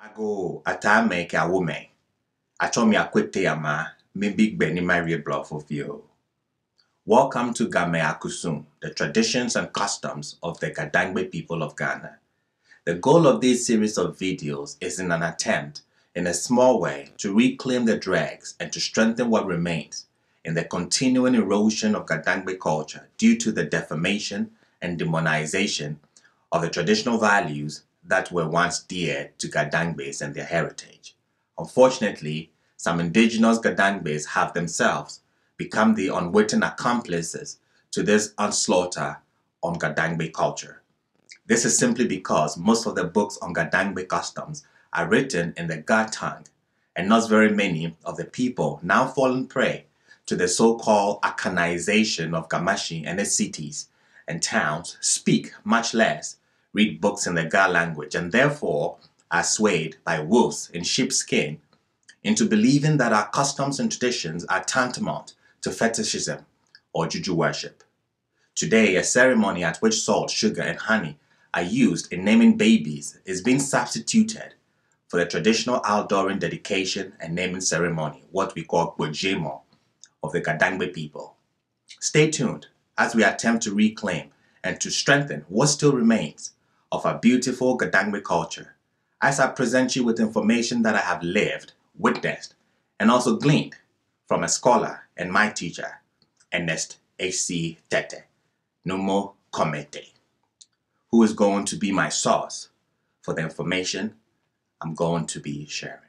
Ago ata ame ke awome, atsɔ miakpete ama mibi Mary bluff of you. Welcome to Game Akusum, the traditions and customs of the Gadangbe people of Ghana. The goal of this series of videos is in an attempt, in a small way, to reclaim the dregs and to strengthen what remains in the continuing erosion of Gadangbe culture due to the defamation and demonization of the traditional values that were once dear to Gadangbes and their heritage. Unfortunately, some indigenous Gadangbes have themselves become the unwitting accomplices to this onslaughter on Gadangbe culture. This is simply because most of the books on Gadangbe customs are written in the Ga tongue, and not very many of the people now fallen prey to the so-called Akanization of Gamashi and its cities and towns speak much less read books in the Ga language, and therefore are swayed by wolves in sheepskin into believing that our customs and traditions are tantamount to fetishism or juju worship. Today, a ceremony at which salt, sugar, and honey are used in naming babies is being substituted for the traditional outdooring dedication and naming ceremony, what we call Bojemo, of the Kadangbe people. Stay tuned as we attempt to reclaim and to strengthen what still remains of our beautiful Gadangme culture as I present you with information that I have lived, witnessed, and also gleaned from a scholar and my teacher, Ernest A.C. Tete, Numo Komete, who is going to be my source for the information I'm going to be sharing.